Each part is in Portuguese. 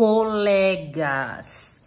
colegas.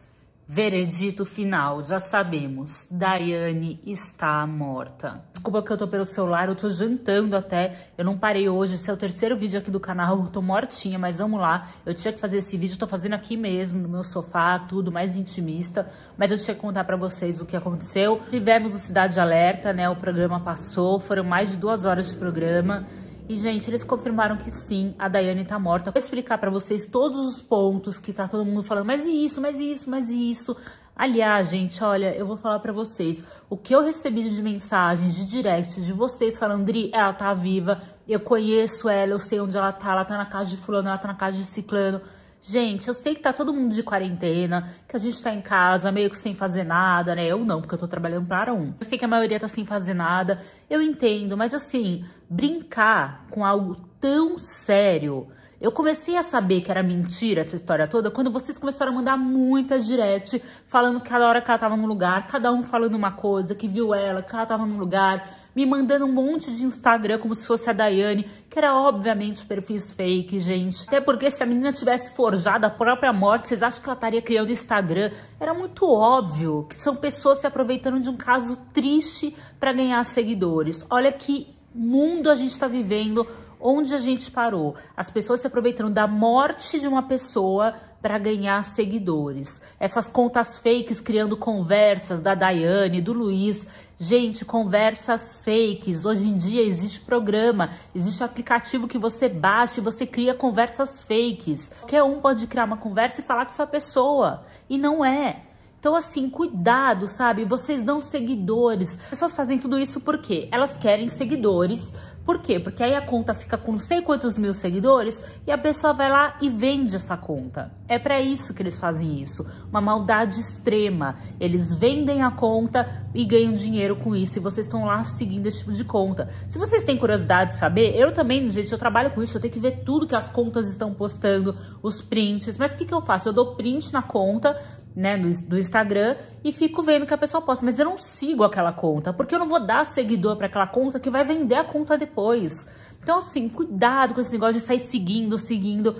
Veredito final, já sabemos, Daiane está morta. Desculpa que eu tô pelo celular, eu tô jantando até, eu não parei hoje, esse é o terceiro vídeo aqui do canal, eu tô mortinha, mas vamos lá. Eu tinha que fazer esse vídeo, tô fazendo aqui mesmo, no meu sofá, tudo, mais intimista, mas eu tinha que contar pra vocês o que aconteceu. Tivemos o Cidade Alerta, né, o programa passou, foram mais de duas horas de programa, e, gente, eles confirmaram que sim, a Daiane tá morta. Vou explicar para vocês todos os pontos que tá todo mundo falando, mas isso, mas isso, mas isso. Aliás, gente, olha, eu vou falar para vocês. O que eu recebi de mensagens, de direct, de vocês falando, Dri, ela tá viva, eu conheço ela, eu sei onde ela tá, ela tá na casa de fulano, ela tá na casa de ciclano. Gente, eu sei que tá todo mundo de quarentena, que a gente tá em casa meio que sem fazer nada, né? Eu não, porque eu tô trabalhando para um. Eu sei que a maioria tá sem fazer nada, eu entendo, mas assim, brincar com algo tão sério eu comecei a saber que era mentira essa história toda quando vocês começaram a mandar muita direct falando que cada hora que ela tava num lugar, cada um falando uma coisa, que viu ela, que ela tava num lugar, me mandando um monte de Instagram como se fosse a Daiane, que era obviamente perfis fake, gente. Até porque se a menina tivesse forjado a própria morte, vocês acham que ela estaria criando Instagram? Era muito óbvio que são pessoas se aproveitando de um caso triste para ganhar seguidores. Olha que mundo a gente está vivendo Onde a gente parou? As pessoas se aproveitando da morte de uma pessoa para ganhar seguidores. Essas contas fakes criando conversas da Daiane, do Luiz. Gente, conversas fakes. Hoje em dia existe programa, existe aplicativo que você baixa e você cria conversas fakes. Qualquer um pode criar uma conversa e falar que foi a pessoa. E não é. Então, assim, cuidado, sabe? Vocês dão seguidores. As pessoas fazem tudo isso porque elas querem seguidores, por quê? Porque aí a conta fica com não sei quantos mil seguidores e a pessoa vai lá e vende essa conta. É para isso que eles fazem isso. Uma maldade extrema. Eles vendem a conta e ganham dinheiro com isso. E vocês estão lá seguindo esse tipo de conta. Se vocês têm curiosidade de saber, eu também, gente, eu trabalho com isso. Eu tenho que ver tudo que as contas estão postando, os prints. Mas o que, que eu faço? Eu dou print na conta né, do, do, Instagram e fico vendo que a pessoa posta, mas eu não sigo aquela conta, porque eu não vou dar seguidor para aquela conta que vai vender a conta depois. Então, assim, cuidado com esse negócio de sair seguindo, seguindo.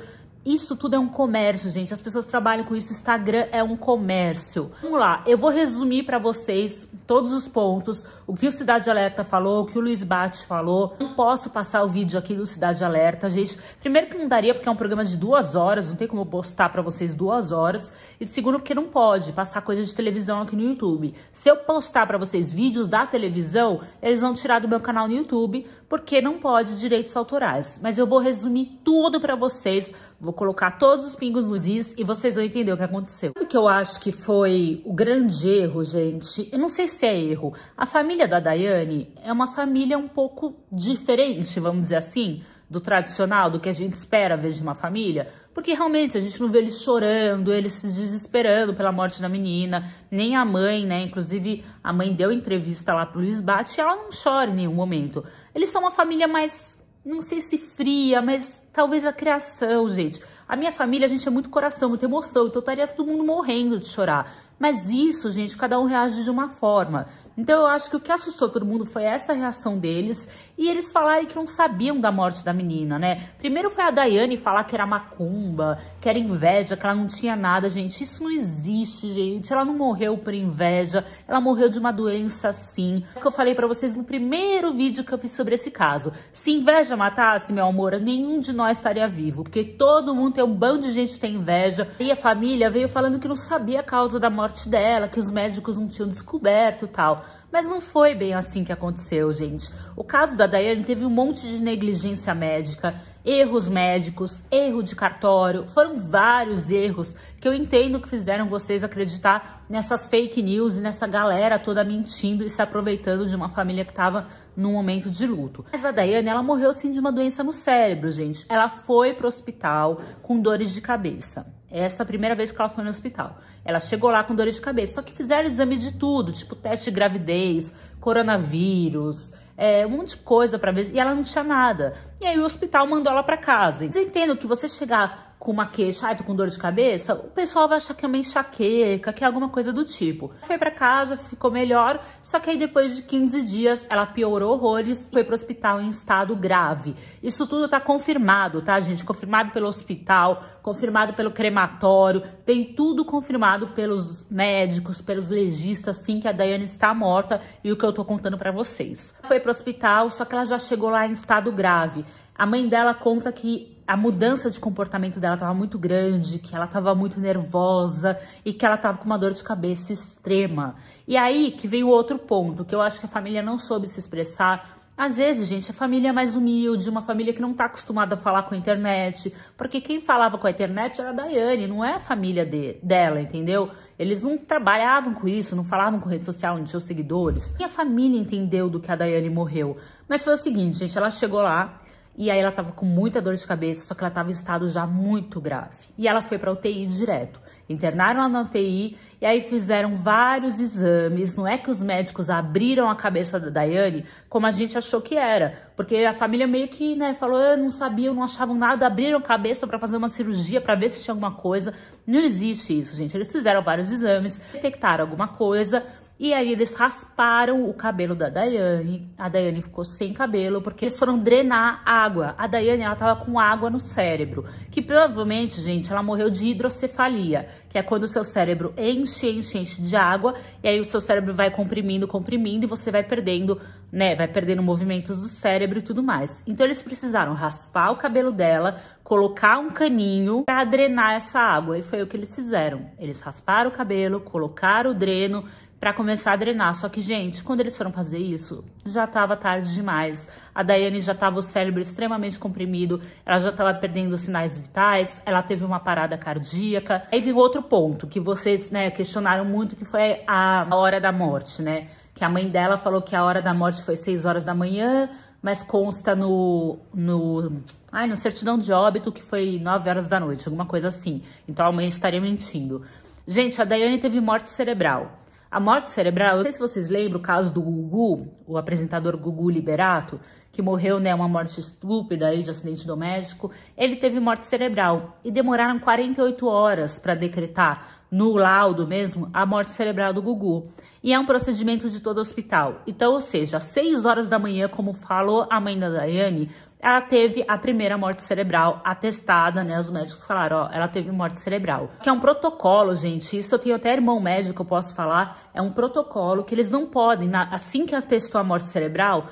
Isso tudo é um comércio, gente. As pessoas trabalham com isso. Instagram é um comércio. Vamos lá, eu vou resumir para vocês todos os pontos, o que o Cidade Alerta falou, o que o Luiz Bate falou. Não posso passar o vídeo aqui do Cidade Alerta, gente. Primeiro que não daria, porque é um programa de duas horas, não tem como postar para vocês duas horas. E segundo, porque não pode passar coisa de televisão aqui no YouTube. Se eu postar para vocês vídeos da televisão, eles vão tirar do meu canal no YouTube, porque não pode direitos autorais. Mas eu vou resumir tudo para vocês. Vou Vou colocar todos os pingos nos is e vocês vão entender o que aconteceu. O que eu acho que foi o grande erro, gente, eu não sei se é erro. A família da Daiane é uma família um pouco diferente, vamos dizer assim, do tradicional, do que a gente espera ver de uma família, porque realmente a gente não vê eles chorando, eles se desesperando pela morte da menina, nem a mãe, né? Inclusive, a mãe deu entrevista lá pro Bate e ela não chora em nenhum momento. Eles são uma família mais não sei se fria, mas talvez a criação, gente. A minha família, a gente é muito coração, muita emoção, então estaria todo mundo morrendo de chorar. Mas isso, gente, cada um reage de uma forma. Então eu acho que o que assustou todo mundo foi essa reação deles e eles falarem que não sabiam da morte da menina, né? Primeiro foi a Daiane falar que era macumba, que era inveja, que ela não tinha nada, gente. Isso não existe, gente. Ela não morreu por inveja, ela morreu de uma doença sim. É o que eu falei para vocês no primeiro vídeo que eu fiz sobre esse caso. Se inveja matasse, meu amor, nenhum de nós estaria vivo, porque todo mundo tem um bando de gente que tem inveja. E a família veio falando que não sabia a causa da morte dela, que os médicos não tinham descoberto e tal. Mas não foi bem assim que aconteceu, gente. O caso da Daiane teve um monte de negligência médica, erros médicos, erro de cartório, foram vários erros que eu entendo que fizeram vocês acreditar nessas fake news e nessa galera toda mentindo e se aproveitando de uma família que estava num momento de luto. Mas a Daiane, ela morreu sim de uma doença no cérebro, gente. Ela foi pro hospital com dores de cabeça. É essa é a primeira vez que ela foi no hospital. Ela chegou lá com dores de cabeça, só que fizeram exame de tudo, tipo teste de gravidez, coronavírus, é, um monte de coisa para ver, e ela não tinha nada. E aí o hospital mandou ela para casa. Eu entendo que você chegar com uma queixa, ai, tô com dor de cabeça, o pessoal vai achar que é uma enxaqueca, que é alguma coisa do tipo. Foi para casa, ficou melhor, só que aí depois de 15 dias ela piorou horrores, foi pro hospital em estado grave. Isso tudo tá confirmado, tá, gente? Confirmado pelo hospital, confirmado pelo crematório, tem tudo confirmado pelos médicos, pelos legistas, assim que a Daiane está morta e o que eu tô contando para vocês. Foi pro hospital, só que ela já chegou lá em estado grave. A mãe dela conta que a mudança de comportamento dela estava muito grande, que ela estava muito nervosa e que ela estava com uma dor de cabeça extrema. E aí que veio outro ponto, que eu acho que a família não soube se expressar. Às vezes, gente, a família é mais humilde, uma família que não está acostumada a falar com a internet, porque quem falava com a internet era a Daiane, não é a família de, dela, entendeu? Eles não trabalhavam com isso, não falavam com rede social, não tinham seguidores. E a família entendeu do que a Daiane morreu. Mas foi o seguinte, gente, ela chegou lá, e aí ela tava com muita dor de cabeça, só que ela tava em estado já muito grave. E ela foi para UTI direto. Internaram ela na UTI e aí fizeram vários exames. Não é que os médicos abriram a cabeça da Daiane como a gente achou que era, porque a família meio que, né, falou, ah, não sabiam, não achavam nada, abriram a cabeça para fazer uma cirurgia para ver se tinha alguma coisa. Não existe isso, gente. Eles fizeram vários exames, detectaram alguma coisa, e aí eles rasparam o cabelo da Daiane. A Daiane ficou sem cabelo porque eles foram drenar água. A Daiane, ela tava com água no cérebro, que provavelmente, gente, ela morreu de hidrocefalia, que é quando o seu cérebro enche, enche, enche de água, e aí o seu cérebro vai comprimindo, comprimindo, e você vai perdendo, né, vai perdendo movimentos do cérebro e tudo mais. Então eles precisaram raspar o cabelo dela, colocar um caninho para drenar essa água, e foi o que eles fizeram. Eles rasparam o cabelo, colocaram o dreno, para começar a drenar. Só que, gente, quando eles foram fazer isso, já estava tarde demais. A Daiane já estava o cérebro extremamente comprimido, ela já estava perdendo sinais vitais, ela teve uma parada cardíaca. Aí vem outro ponto que vocês, né, questionaram muito, que foi a hora da morte, né? Que a mãe dela falou que a hora da morte foi 6 horas da manhã, mas consta no, no, ai, no certidão de óbito que foi 9 horas da noite, alguma coisa assim. Então a mãe estaria mentindo. Gente, a Daiane teve morte cerebral. A morte cerebral, não sei se vocês lembram o caso do Gugu, o apresentador Gugu Liberato, que morreu, né, uma morte estúpida aí de acidente doméstico. Ele teve morte cerebral e demoraram 48 horas para decretar no laudo mesmo a morte cerebral do Gugu. E é um procedimento de todo hospital. Então, ou seja, às 6 horas da manhã, como falou a mãe da Daiane, ela teve a primeira morte cerebral atestada, né? Os médicos falaram, ó, ela teve morte cerebral. Que é um protocolo, gente. Isso eu tenho até irmão médico, eu posso falar. É um protocolo que eles não podem, na, assim que atestou a morte cerebral,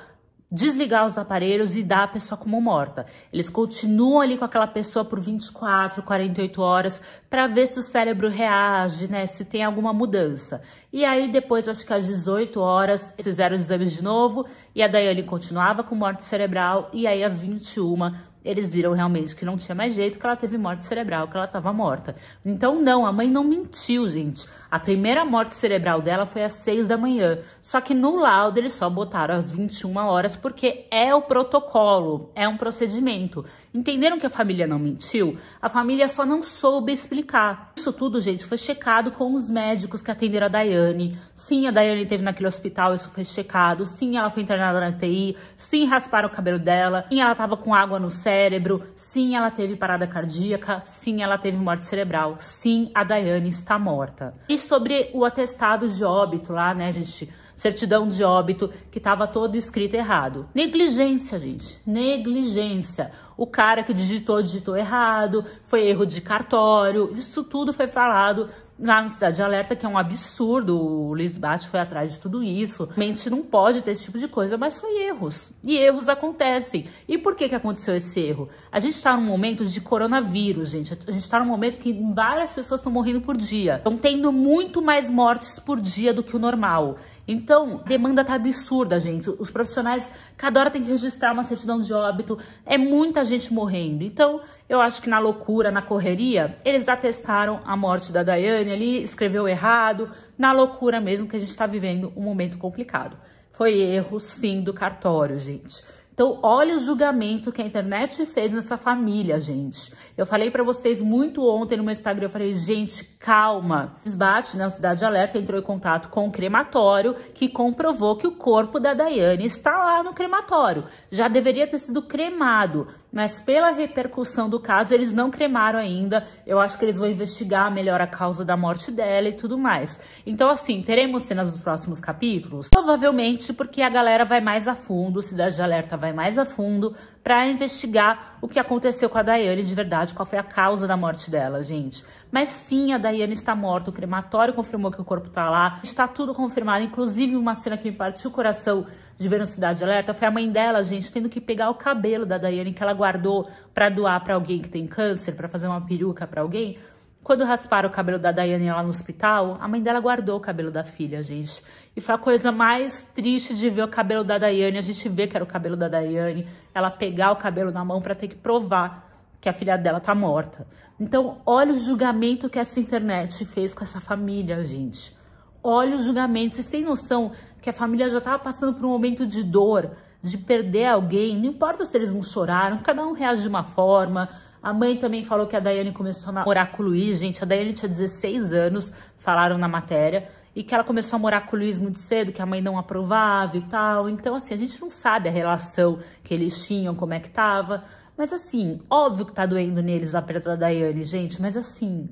desligar os aparelhos e dar a pessoa como morta. Eles continuam ali com aquela pessoa por 24, 48 horas para ver se o cérebro reage, né, se tem alguma mudança. E aí depois, acho que às 18 horas, fizeram os exames de novo e a Daiane continuava com morte cerebral e aí às 21 eles viram realmente que não tinha mais jeito, que ela teve morte cerebral, que ela estava morta. Então, não, a mãe não mentiu, gente. A primeira morte cerebral dela foi às 6 da manhã. Só que no laudo eles só botaram às 21 horas, porque é o protocolo, é um procedimento. Entenderam que a família não mentiu? A família só não soube explicar. Isso tudo, gente, foi checado com os médicos que atenderam a Daiane. Sim, a Daiane teve naquele hospital, isso foi checado. Sim, ela foi internada na UTI. Sim, rasparam o cabelo dela. Sim, ela tava com água no cérebro. Sim, ela teve parada cardíaca. Sim, ela teve morte cerebral. Sim, a Daiane está morta. E sobre o atestado de óbito lá, né, gente? certidão de óbito que estava todo escrito errado. Negligência, gente, negligência. O cara que digitou, digitou errado, foi erro de cartório, isso tudo foi falado lá no Cidade Alerta, que é um absurdo, o Luiz Bate foi atrás de tudo isso. Mente não pode ter esse tipo de coisa, mas são erros. E erros acontecem. E por que, que aconteceu esse erro? A gente está num momento de coronavírus, gente. A gente está num momento que várias pessoas estão morrendo por dia. Estão tendo muito mais mortes por dia do que o normal. Então, demanda tá absurda, gente. Os profissionais, cada hora tem que registrar uma certidão de óbito. É muita gente morrendo. Então, eu acho que na loucura, na correria, eles atestaram a morte da Daiane ali, escreveu errado. Na loucura mesmo que a gente tá vivendo um momento complicado. Foi erro, sim, do cartório, gente. Então, olha o julgamento que a internet fez nessa família, gente. Eu falei para vocês muito ontem no meu Instagram, eu falei, gente, calma. Desbate, né, o Cidade Alerta entrou em contato com o crematório, que comprovou que o corpo da Daiane está lá no crematório. Já deveria ter sido cremado mas pela repercussão do caso, eles não cremaram ainda. Eu acho que eles vão investigar melhor a causa da morte dela e tudo mais. Então, assim, teremos cenas dos próximos capítulos? Provavelmente porque a galera vai mais a fundo, Cidade de Alerta vai mais a fundo para investigar o que aconteceu com a Daiane de verdade, qual foi a causa da morte dela, gente. Mas sim, a Daiane está morta, o crematório confirmou que o corpo tá lá, está tudo confirmado, inclusive uma cena que me partiu o coração de cidade Alerta foi a mãe dela, gente, tendo que pegar o cabelo da Daiane que ela guardou para doar para alguém que tem câncer, para fazer uma peruca para alguém. Quando rasparam o cabelo da Daiane lá no hospital, a mãe dela guardou o cabelo da filha, gente. E foi a coisa mais triste de ver o cabelo da Daiane, a gente vê que era o cabelo da Daiane, ela pegar o cabelo na mão para ter que provar que a filha dela tá morta. Então, olha o julgamento que essa internet fez com essa família, gente. Olha o julgamento, vocês têm noção que a família já estava passando por um momento de dor, de perder alguém, não importa se eles não choraram, cada um reage de uma forma. A mãe também falou que a Daiane começou a morar com o Luiz, gente, a Daiane tinha 16 anos, falaram na matéria, e que ela começou a morar com o Luiz muito cedo, que a mãe não aprovava e tal. Então, assim, a gente não sabe a relação que eles tinham, como é que tava. Mas, assim, óbvio que tá doendo neles a perda da Daiane, gente, mas, assim,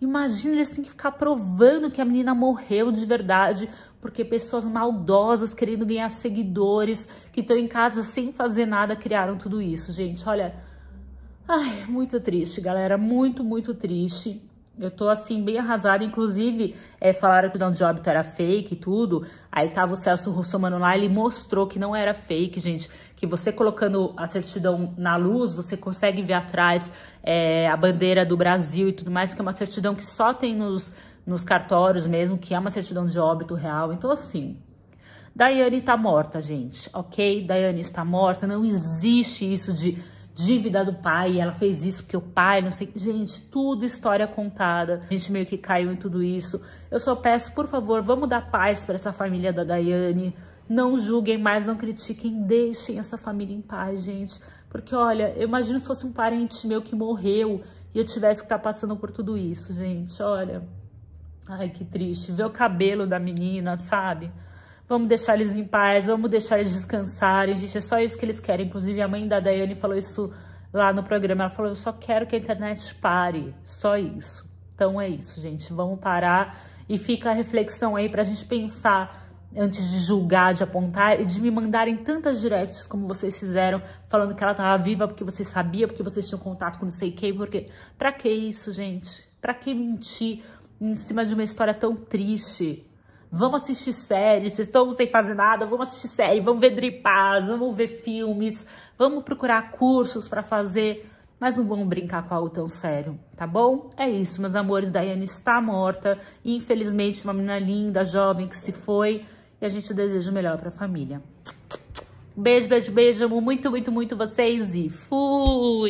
Imagina, eles têm que ficar provando que a menina morreu de verdade, porque pessoas maldosas querendo ganhar seguidores, que estão em casa sem fazer nada, criaram tudo isso, gente. Olha, ai, muito triste, galera, muito, muito triste. Eu tô, assim, bem arrasada. Inclusive, é, falaram que o Down Job era fake e tudo. Aí tava o Celso Russomano lá, ele mostrou que não era fake, gente que você colocando a certidão na luz, você consegue ver atrás é, a bandeira do Brasil e tudo mais, que é uma certidão que só tem nos, nos cartórios mesmo, que é uma certidão de óbito real. Então, assim, Daiane tá morta, gente, ok? Daiane está morta, não existe isso de dívida do pai, ela fez isso porque o pai, não sei. Gente, tudo história contada. A gente meio que caiu em tudo isso. Eu só peço, por favor, vamos dar paz para essa família da Daiane. Não julguem mais, não critiquem, deixem essa família em paz, gente. Porque, olha, eu imagino se fosse um parente meu que morreu e eu tivesse que estar tá passando por tudo isso, gente. Olha, ai, que triste. Ver o cabelo da menina, sabe? Vamos deixar eles em paz, vamos deixar eles descansarem, gente. É só isso que eles querem. Inclusive, a mãe da Daiane falou isso lá no programa. Ela falou: Eu só quero que a internet pare. Só isso. Então é isso, gente. Vamos parar. E fica a reflexão aí pra gente pensar antes de julgar, de apontar e de me mandarem tantas directs como vocês fizeram, falando que ela tava viva porque você sabia, porque vocês tinham contato com não sei quem, porque para que isso, gente? Para que mentir em cima de uma história tão triste? Vamos assistir séries, vocês estão sem fazer nada, vamos assistir série, vamos ver dripas, vamos ver filmes, vamos procurar cursos para fazer, mas não vamos brincar com algo tão sério, tá bom? É isso, meus amores, Daiane está morta, infelizmente uma menina linda, jovem que se foi, e a gente deseja o melhor para a família. Beijo, beijo, beijo. Amo muito, muito, muito vocês e fui!